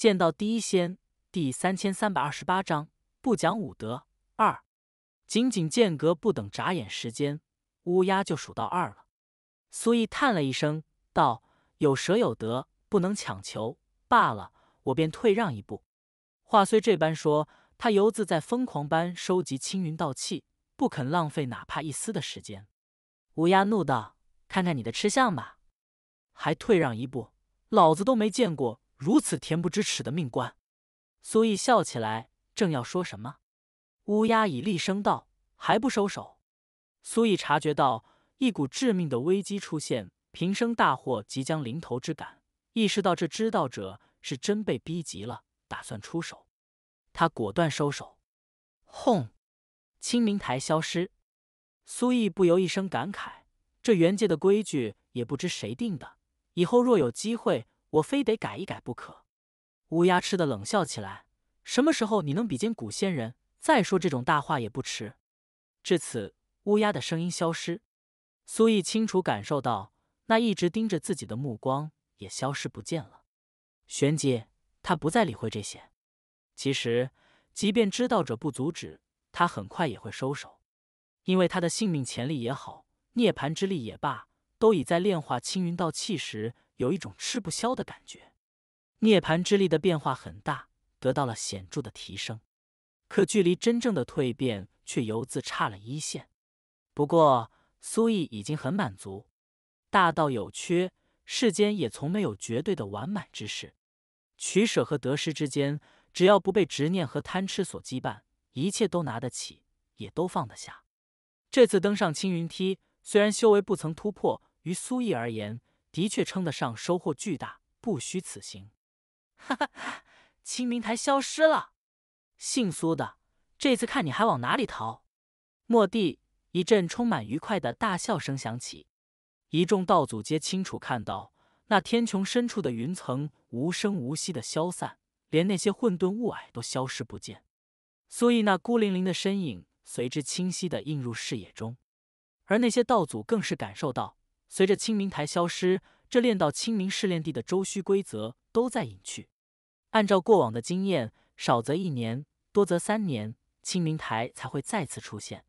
见到第一仙第三千三百二十八章不讲武德二，仅仅间隔不等眨眼时间，乌鸦就数到二了。苏毅叹了一声，道：“有舍有得，不能强求罢了，我便退让一步。”话虽这般说，他犹自在疯狂般收集青云道气，不肯浪费哪怕一丝的时间。乌鸦怒道：“看看你的吃相吧，还退让一步，老子都没见过。”如此恬不知耻的命官，苏毅笑起来，正要说什么，乌鸦已厉声道：“还不收手！”苏毅察觉到一股致命的危机出现，平生大祸即将临头之感，意识到这知道者是真被逼急了，打算出手。他果断收手。轰！清明台消失。苏毅不由一声感慨：“这元界的规矩也不知谁定的，以后若有机会……”我非得改一改不可。乌鸦吃的冷笑起来。什么时候你能比肩古仙人？再说这种大话也不迟。至此，乌鸦的声音消失。苏毅清楚感受到，那一直盯着自己的目光也消失不见了。旋即，他不再理会这些。其实，即便知道者不阻止，他很快也会收手，因为他的性命潜力也好，涅槃之力也罢，都已在炼化青云道气时。有一种吃不消的感觉，涅槃之力的变化很大，得到了显著的提升，可距离真正的蜕变却犹自差了一线。不过苏毅已经很满足，大道有缺，世间也从没有绝对的完满之事，取舍和得失之间，只要不被执念和贪痴所羁绊，一切都拿得起，也都放得下。这次登上青云梯，虽然修为不曾突破，于苏毅而言。的确称得上收获巨大，不虚此行。哈哈哈！清明台消失了，姓苏的，这次看你还往哪里逃？蓦地，一阵充满愉快的大笑声响起，一众道祖皆清楚看到，那天穹深处的云层无声无息的消散，连那些混沌雾霭都消失不见。苏毅那孤零零的身影随之清晰的映入视野中，而那些道祖更是感受到。随着清明台消失，这练到清明试炼地的周虚规则都在隐去。按照过往的经验，少则一年，多则三年，清明台才会再次出现。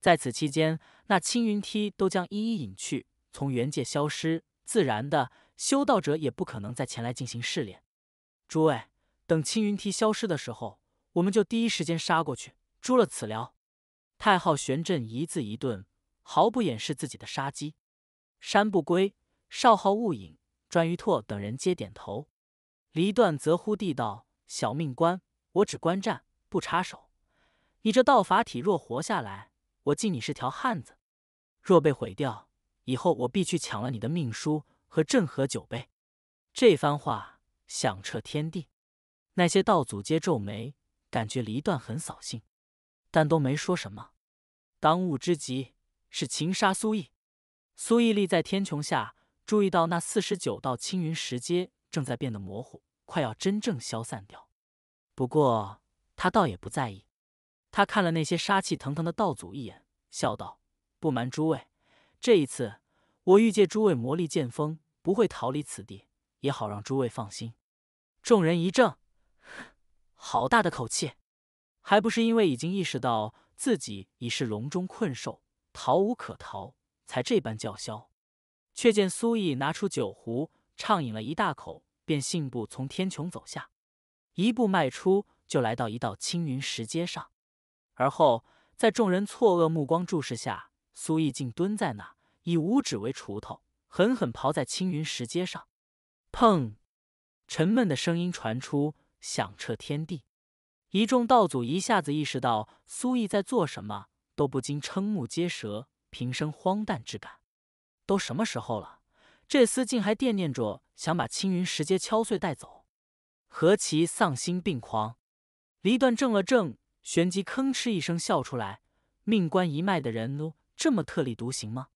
在此期间，那青云梯都将一一隐去，从原界消失。自然的，修道者也不可能再前来进行试炼。诸位，等青云梯消失的时候，我们就第一时间杀过去，诛了此撩。太昊玄震一字一顿，毫不掩饰自己的杀机。山不归、邵浩、雾影、专于拓等人皆点头。离段则呼地道：“小命官，我只观战不插手。你这道法体若活下来，我敬你是条汉子；若被毁掉，以后我必去抢了你的命书和镇河酒杯。”这番话响彻天地，那些道祖皆皱眉，感觉离段很扫兴，但都没说什么。当务之急是擒杀苏毅。苏毅力在天穹下注意到，那四十九道青云石阶正在变得模糊，快要真正消散掉。不过他倒也不在意，他看了那些杀气腾腾的道祖一眼，笑道：“不瞒诸位，这一次我欲借诸位魔力剑锋，不会逃离此地，也好让诸位放心。”众人一怔：“好大的口气！”还不是因为已经意识到自己已是笼中困兽，逃无可逃。才这般叫嚣，却见苏毅拿出酒壶，畅饮了一大口，便信步从天穹走下，一步迈出就来到一道青云石阶上，而后在众人错愕目光注视下，苏毅竟蹲在那，以五指为锄头，狠狠刨在青云石阶上，砰，沉闷的声音传出，响彻天地。一众道祖一下子意识到苏毅在做什么，都不禁瞠目结舌。平生荒诞之感，都什么时候了，这厮竟还惦念着想把青云石阶敲碎带走，何其丧心病狂！黎段怔了怔，旋即吭哧一声笑出来：“命官一脉的人，都这么特立独行吗？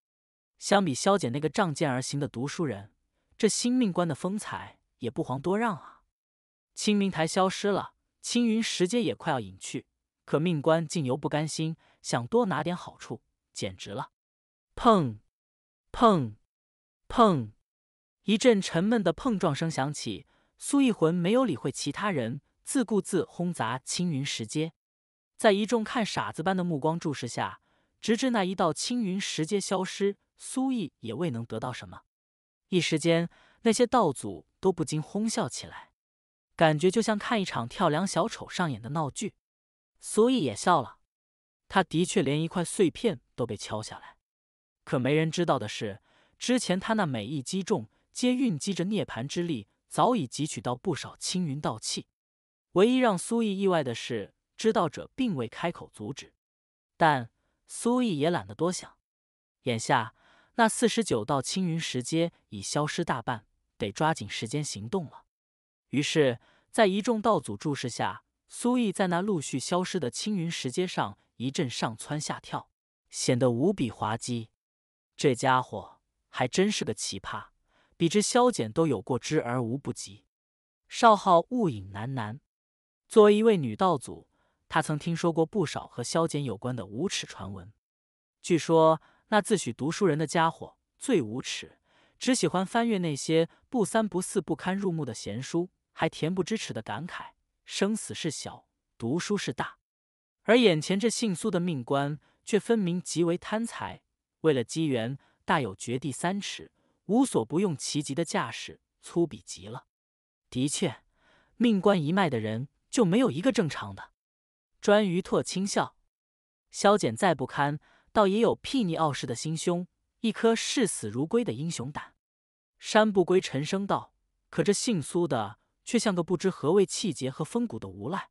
相比萧简那个仗剑而行的读书人，这新命官的风采也不遑多让啊！”清明台消失了，青云石阶也快要隐去，可命官竟犹不甘心，想多拿点好处。简直了！砰，砰，砰！一阵沉闷的碰撞声响起。苏奕魂没有理会其他人，自顾自轰砸青云石阶。在一众看傻子般的目光注视下，直至那一道青云石阶消失，苏奕也未能得到什么。一时间，那些道祖都不禁哄笑起来，感觉就像看一场跳梁小丑上演的闹剧。苏奕也笑了。他的确连一块碎片都被敲下来，可没人知道的是，之前他那每一击中皆蕴积着涅槃之力，早已汲取到不少青云道气。唯一让苏毅意外的是，知道者并未开口阻止，但苏毅也懒得多想。眼下那四十九道青云石阶已消失大半，得抓紧时间行动了。于是，在一众道祖注视下，苏毅在那陆续消失的青云石阶上。一阵上蹿下跳，显得无比滑稽。这家伙还真是个奇葩，比之萧简都有过之而无不及。少昊雾影喃喃：“作为一位女道祖，她曾听说过不少和萧简有关的无耻传闻。据说那自诩读书人的家伙最无耻，只喜欢翻阅那些不三不四、不堪入目的闲书，还恬不知耻的感慨：生死是小，读书是大。”而眼前这姓苏的命官却分明极为贪财，为了机缘，大有掘地三尺、无所不用其极的架势，粗鄙极了。的确，命官一脉的人就没有一个正常的。专于拓轻笑，萧简再不堪，倒也有睥睨傲世的心胸，一颗视死如归的英雄胆。山不归沉声道：“可这姓苏的却像个不知何谓气节和风骨的无赖。”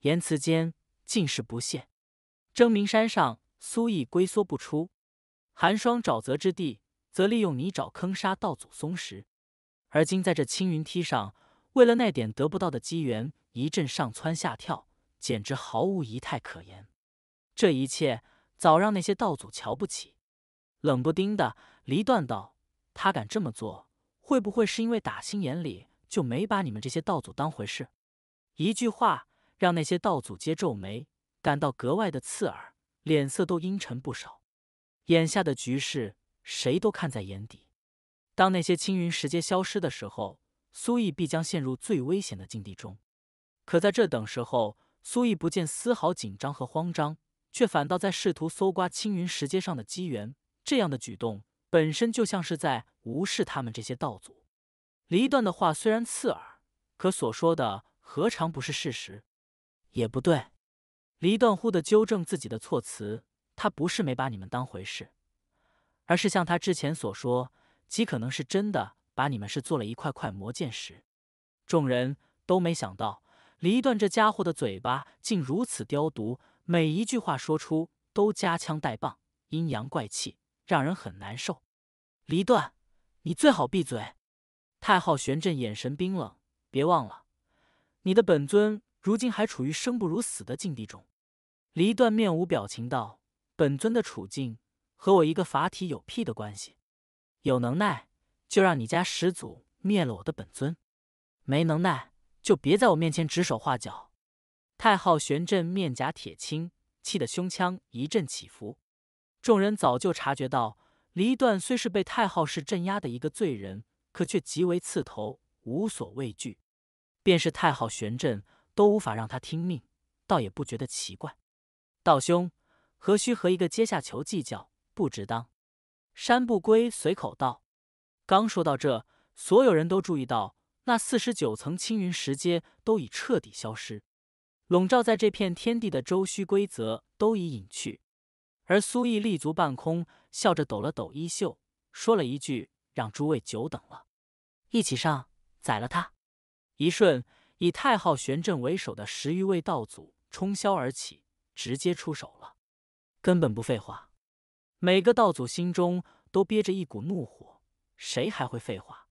言辞间。尽是不屑。争鸣山上，苏毅龟缩不出；寒霜沼泽之地，则利用泥沼坑杀道祖松石。而今在这青云梯上，为了那点得不到的机缘，一阵上蹿下跳，简直毫无仪态可言。这一切早让那些道祖瞧不起。冷不丁的，离断道：“他敢这么做，会不会是因为打心眼里就没把你们这些道祖当回事？”一句话。让那些道祖皆皱眉，感到格外的刺耳，脸色都阴沉不少。眼下的局势，谁都看在眼底。当那些青云石阶消失的时候，苏毅必将陷入最危险的境地中。可在这等时候，苏毅不见丝毫紧张和慌张，却反倒在试图搜刮青云石阶上的机缘。这样的举动，本身就像是在无视他们这些道祖。黎断的话虽然刺耳，可所说的何尝不是事实？也不对，黎段忽地纠正自己的措辞。他不是没把你们当回事，而是像他之前所说，极可能是真的把你们是做了一块块魔剑石。众人都没想到黎段这家伙的嘴巴竟如此刁毒，每一句话说出都夹枪带棒，阴阳怪气，让人很难受。黎段，你最好闭嘴！太昊玄震眼神冰冷，别忘了，你的本尊。如今还处于生不如死的境地中，黎断面无表情道：“本尊的处境和我一个法体有屁的关系！有能耐就让你家始祖灭了我的本尊，没能耐就别在我面前指手画脚。”太昊玄阵面颊铁青，气得胸腔一阵起伏。众人早就察觉到，黎段虽是被太昊氏镇压的一个罪人，可却极为刺头，无所畏惧。便是太昊玄阵都无法让他听命，倒也不觉得奇怪。道兄何须和一个阶下囚计较？不值当。山不归随口道。刚说到这，所有人都注意到那四十九层青云石阶都已彻底消失，笼罩在这片天地的周虚规则都已隐去。而苏毅立足半空，笑着抖了抖衣袖，说了一句：“让诸位久等了。”一起上，宰了他！一瞬。以太昊玄阵为首的十余位道祖冲霄而起，直接出手了，根本不废话。每个道祖心中都憋着一股怒火，谁还会废话？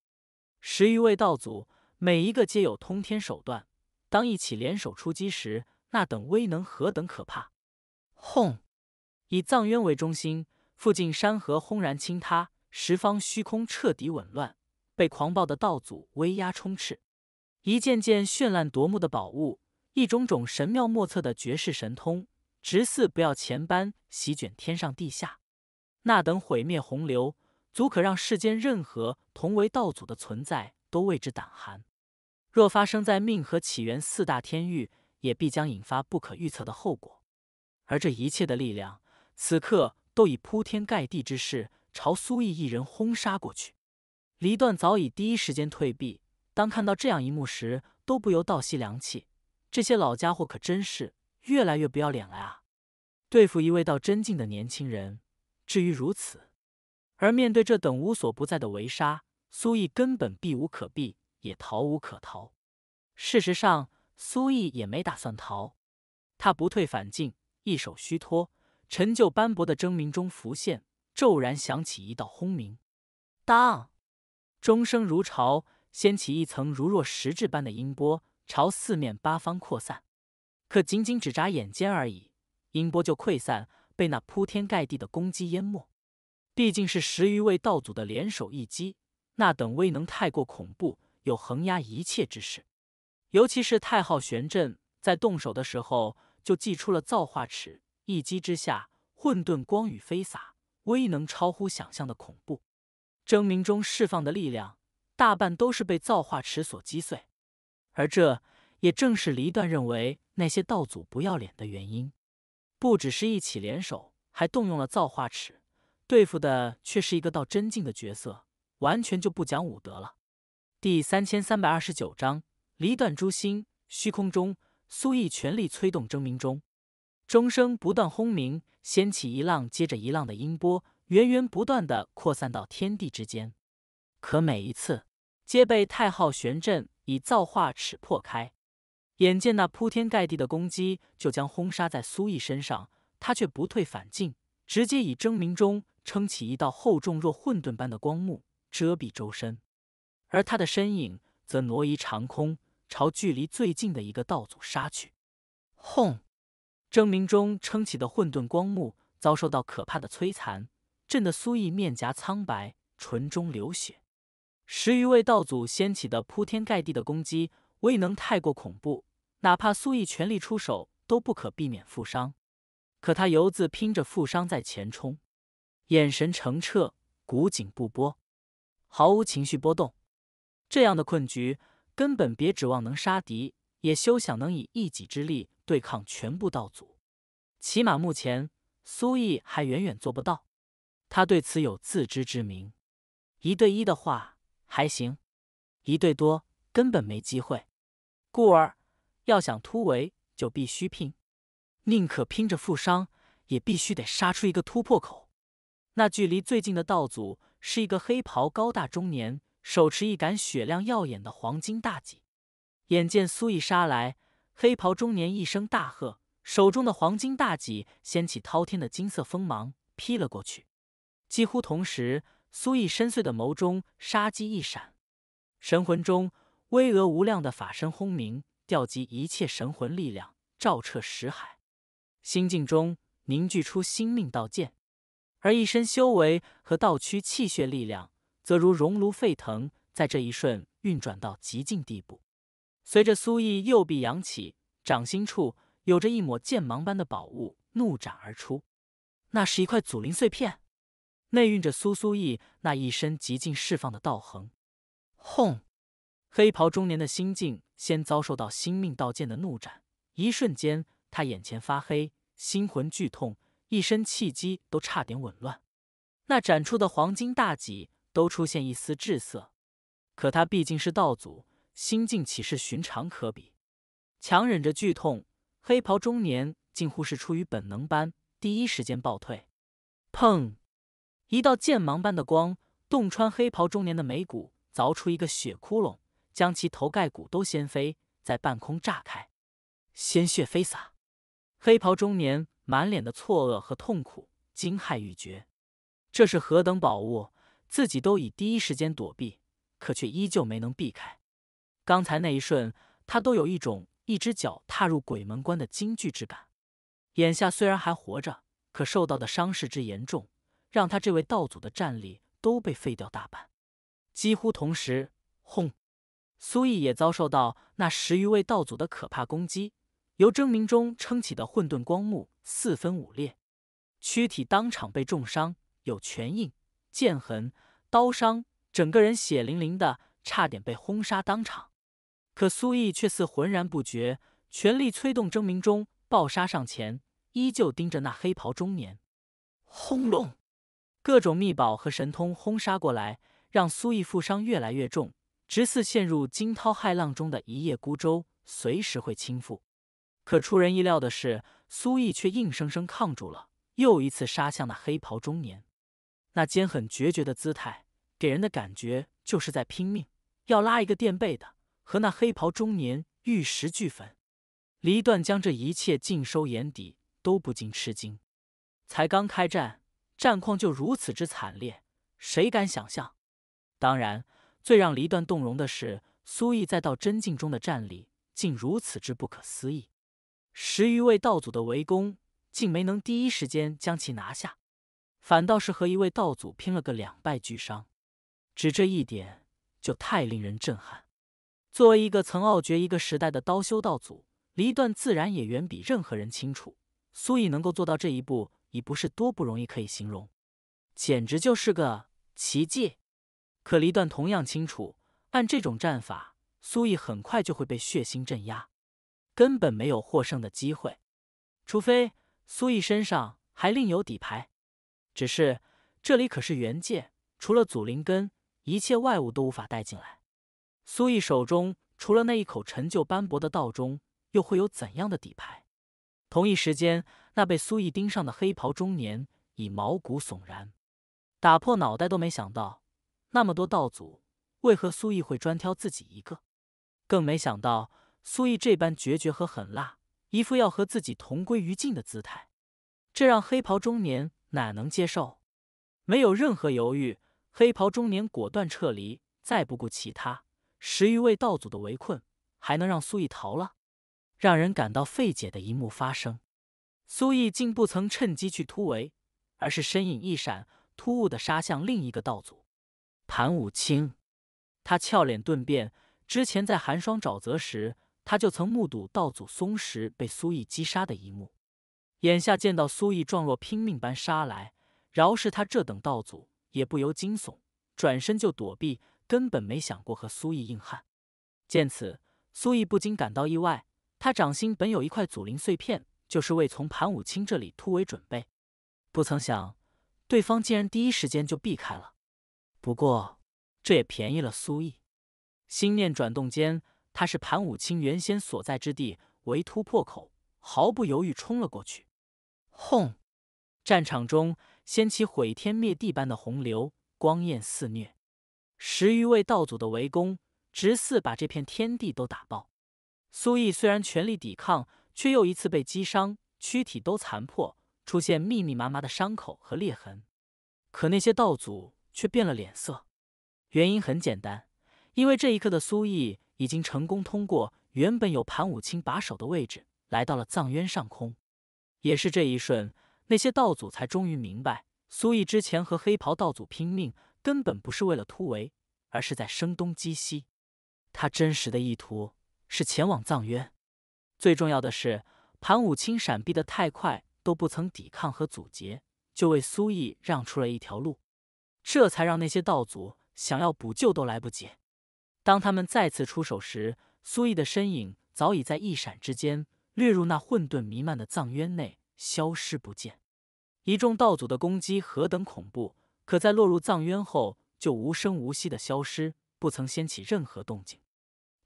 十余位道祖，每一个皆有通天手段，当一起联手出击时，那等威能何等可怕！轰！以藏渊为中心，附近山河轰然倾塌，十方虚空彻底紊乱，被狂暴的道祖威压充斥。一件件绚烂夺目的宝物，一种种神妙莫测的绝世神通，直似不要钱般席卷天上地下。那等毁灭洪流，足可让世间任何同为道祖的存在都为之胆寒。若发生在命和起源四大天域，也必将引发不可预测的后果。而这一切的力量，此刻都以铺天盖地之势朝苏毅一人轰杀过去。离段早已第一时间退避。当看到这样一幕时，都不由倒吸凉气。这些老家伙可真是越来越不要脸了啊！对付一位道真境的年轻人，至于如此。而面对这等无所不在的围杀，苏毅根本避无可避，也逃无可逃。事实上，苏毅也没打算逃。他不退反进，一手虚脱，陈旧斑驳的争鸣中浮现，骤然响起一道轰鸣。当，钟声如潮。掀起一层如若实质般的音波，朝四面八方扩散。可仅仅只眨眼间而已，音波就溃散，被那铺天盖地的攻击淹没。毕竟是十余位道祖的联手一击，那等威能太过恐怖，有横压一切之势。尤其是太昊玄阵在动手的时候，就祭出了造化尺，一击之下，混沌光雨飞洒，威能超乎想象的恐怖。争鸣中释放的力量。大半都是被造化尺所击碎，而这也正是离段认为那些道祖不要脸的原因。不只是一起联手，还动用了造化尺对付的，却是一个道真境的角色，完全就不讲武德了。第三千三百二十九章：离断诛心。虚空中，苏毅全力催动争鸣钟，钟声不断轰鸣，掀起一浪接着一浪的音波，源源不断的扩散到天地之间。可每一次。皆被太昊玄阵以造化尺破开，眼见那铺天盖地的攻击就将轰杀在苏毅身上，他却不退反进，直接以争鸣中撑起一道厚重若混沌般的光幕遮蔽周身，而他的身影则挪移长空，朝距离最近的一个道祖杀去。轰！争鸣中撑起的混沌光幕遭受到可怕的摧残，震得苏毅面颊苍白，唇中流血。十余位道祖掀起的铺天盖地的攻击，未能太过恐怖，哪怕苏毅全力出手，都不可避免负伤。可他犹自拼着负伤在前冲，眼神澄澈，古井不波，毫无情绪波动。这样的困局，根本别指望能杀敌，也休想能以一己之力对抗全部道祖。起码目前，苏毅还远远做不到。他对此有自知之明。一对一的话。还行，一对多根本没机会，故而要想突围就必须拼，宁可拼着负伤，也必须得杀出一个突破口。那距离最近的道祖是一个黑袍高大中年，手持一杆雪亮耀眼的黄金大戟。眼见苏毅杀来，黑袍中年一声大喝，手中的黄金大戟掀起滔天的金色锋芒劈了过去。几乎同时。苏毅深邃的眸中杀机一闪，神魂中巍峨无量的法身轰鸣，调集一切神魂力量，照彻识海，心境中凝聚出心命道剑，而一身修为和道躯气血力量，则如熔炉沸腾，在这一瞬运转到极尽地步。随着苏毅右臂扬起，掌心处有着一抹剑芒般的宝物怒斩而出，那是一块祖灵碎片。内蕴着苏苏意那一身极尽释放的道横，轰！黑袍中年的心境先遭受到心命道剑的怒斩，一瞬间他眼前发黑，心魂剧痛，一身气机都差点紊乱。那斩出的黄金大戟都出现一丝滞色，可他毕竟是道祖，心境岂是寻常可比？强忍着剧痛，黑袍中年近乎是出于本能般，第一时间暴退。砰！一道剑芒般的光洞穿黑袍中年的眉骨，凿出一个血窟窿，将其头盖骨都掀飞，在半空炸开，鲜血飞洒。黑袍中年满脸的错愕和痛苦，惊骇欲绝。这是何等宝物？自己都已第一时间躲避，可却依旧没能避开。刚才那一瞬，他都有一种一只脚踏入鬼门关的惊惧之感。眼下虽然还活着，可受到的伤势之严重。让他这位道祖的战力都被废掉大半，几乎同时，轰！苏毅也遭受到那十余位道祖的可怕攻击，由争鸣中撑起的混沌光幕四分五裂，躯体当场被重伤，有拳印、剑痕、刀伤，整个人血淋淋的，差点被轰杀当场。可苏毅却似浑然不觉，全力催动争鸣中暴杀上前，依旧盯着那黑袍中年，轰隆！各种秘宝和神通轰杀过来，让苏毅负伤越来越重，直似陷入惊涛骇浪中的一叶孤舟，随时会倾覆。可出人意料的是，苏毅却硬生生抗住了，又一次杀向那黑袍中年。那坚狠决绝的姿态，给人的感觉就是在拼命，要拉一个垫背的，和那黑袍中年玉石俱焚。黎段将这一切尽收眼底，都不禁吃惊。才刚开战。战况就如此之惨烈，谁敢想象？当然，最让黎段动容的是苏毅在道真境中的战力竟如此之不可思议。十余位道祖的围攻竟没能第一时间将其拿下，反倒是和一位道祖拼了个两败俱伤。只这一点就太令人震撼。作为一个曾傲绝一个时代的刀修道祖，黎段自然也远比任何人清楚，苏毅能够做到这一步。已不是多不容易可以形容，简直就是个奇迹。可黎段同样清楚，按这种战法，苏毅很快就会被血腥镇压，根本没有获胜的机会。除非苏毅身上还另有底牌。只是这里可是原界，除了祖灵根，一切外物都无法带进来。苏毅手中除了那一口陈旧斑驳的道钟，又会有怎样的底牌？同一时间。那被苏毅盯上的黑袍中年已毛骨悚然，打破脑袋都没想到，那么多道祖为何苏毅会专挑自己一个？更没想到苏毅这般决绝和狠辣，一副要和自己同归于尽的姿态，这让黑袍中年哪能接受？没有任何犹豫，黑袍中年果断撤离，再不顾其他十余位道祖的围困，还能让苏毅逃了？让人感到费解的一幕发生。苏毅竟不曾趁机去突围，而是身影一闪，突兀地杀向另一个道祖，盘武清。他俏脸顿变，之前在寒霜沼泽时，他就曾目睹道祖松石被苏毅击杀的一幕。眼下见到苏毅状若拼命般杀来，饶是他这等道祖，也不由惊悚，转身就躲避，根本没想过和苏毅硬汉。见此，苏毅不禁感到意外。他掌心本有一块祖灵碎片。就是为从盘武清这里突围准备，不曾想，对方竟然第一时间就避开了。不过这也便宜了苏毅。心念转动间，他是盘武清原先所在之地为突破口，毫不犹豫冲了过去。轰！战场中掀起毁天灭地般的洪流，光焰肆虐。十余位道祖的围攻，直似把这片天地都打爆。苏毅虽然全力抵抗。却又一次被击伤，躯体都残破，出现密密麻麻的伤口和裂痕。可那些道祖却变了脸色，原因很简单，因为这一刻的苏毅已经成功通过原本有盘武清把守的位置，来到了藏渊上空。也是这一瞬，那些道祖才终于明白，苏毅之前和黑袍道祖拼命，根本不是为了突围，而是在声东击西。他真实的意图是前往藏渊。最重要的是，盘武清闪避的太快，都不曾抵抗和阻截，就为苏毅让出了一条路，这才让那些道祖想要补救都来不及。当他们再次出手时，苏毅的身影早已在一闪之间，掠入那混沌弥漫的藏渊内，消失不见。一众道祖的攻击何等恐怖，可在落入藏渊后，就无声无息的消失，不曾掀起任何动静，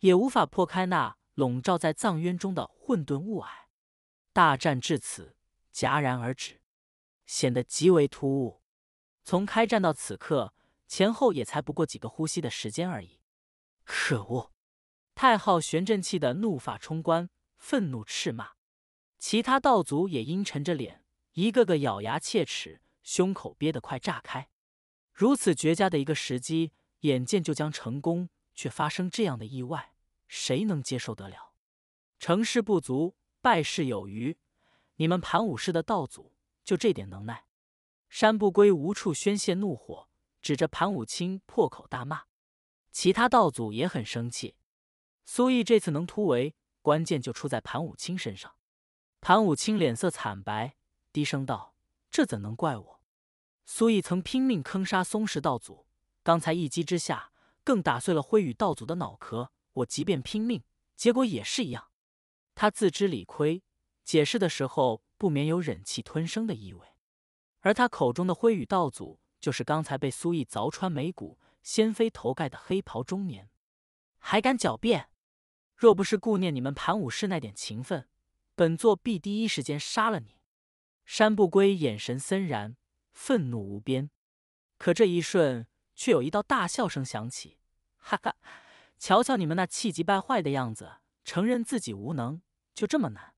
也无法破开那。笼罩在藏渊中的混沌雾霭，大战至此戛然而止，显得极为突兀。从开战到此刻，前后也才不过几个呼吸的时间而已。可恶！太昊玄震气得怒发冲冠，愤怒斥骂。其他道族也阴沉着脸，一个个咬牙切齿，胸口憋得快炸开。如此绝佳的一个时机，眼见就将成功，却发生这样的意外。谁能接受得了？成事不足，败事有余。你们盘武氏的道祖就这点能耐？山不归无处宣泄怒火，指着盘武清破口大骂。其他道祖也很生气。苏毅这次能突围，关键就出在盘武清身上。盘武清脸色惨白，低声道：“这怎能怪我？”苏毅曾拼命坑杀松石道祖，刚才一击之下，更打碎了灰羽道祖的脑壳。我即便拼命，结果也是一样。他自知理亏，解释的时候不免有忍气吞声的意味。而他口中的灰羽道祖，就是刚才被苏毅凿穿眉骨、掀飞头盖的黑袍中年。还敢狡辩？若不是顾念你们盘武士那点情分，本座必第一时间杀了你！山不归眼神森然，愤怒无边。可这一瞬，却有一道大笑声响起：“哈哈！”瞧瞧你们那气急败坏的样子，承认自己无能就这么难？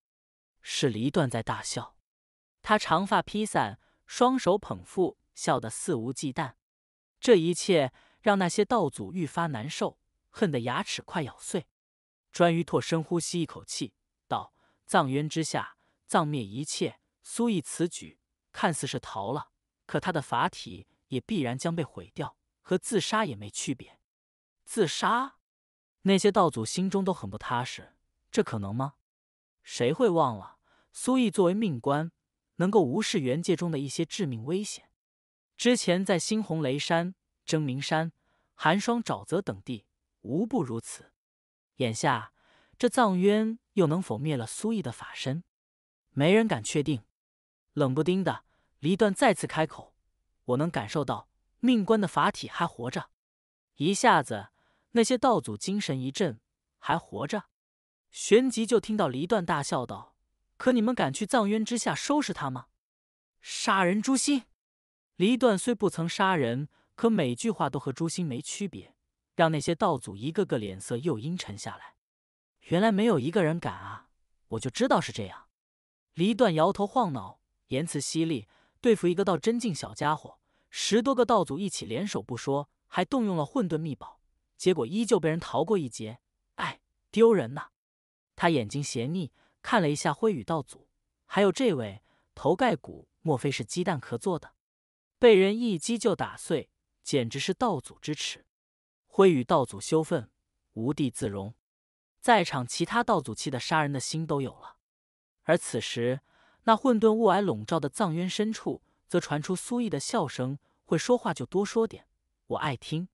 是离断在大笑，他长发披散，双手捧腹，笑得肆无忌惮。这一切让那些道祖愈发难受，恨得牙齿快咬碎。专于拓深呼吸一口气，道：“藏渊之下，葬灭一切。苏毅此举看似是逃了，可他的法体也必然将被毁掉，和自杀也没区别。自杀。”那些道祖心中都很不踏实，这可能吗？谁会忘了苏毅作为命官，能够无视元界中的一些致命危险？之前在猩红雷山、狰狞山、寒霜沼泽等地，无不如此。眼下这藏渊又能否灭了苏毅的法身？没人敢确定。冷不丁的，黎段再次开口：“我能感受到命官的法体还活着。”一下子。那些道祖精神一振，还活着。旋即就听到黎段大笑道：“可你们敢去藏渊之下收拾他吗？杀人诛心！”黎段虽不曾杀人，可每句话都和诛心没区别，让那些道祖一个个脸色又阴沉下来。原来没有一个人敢啊！我就知道是这样。黎段摇头晃脑，言辞犀利，对付一个道真境小家伙，十多个道祖一起联手不说，还动用了混沌秘宝。结果依旧被人逃过一劫，哎，丢人呐！他眼睛斜睨，看了一下灰羽道祖，还有这位头盖骨，莫非是鸡蛋壳做的？被人一击就打碎，简直是道祖之耻！灰羽道祖羞愤，无地自容。在场其他道祖气的杀人的心都有了。而此时，那混沌雾霭笼罩的藏渊深处，则传出苏毅的笑声：“会说话就多说点，我爱听。”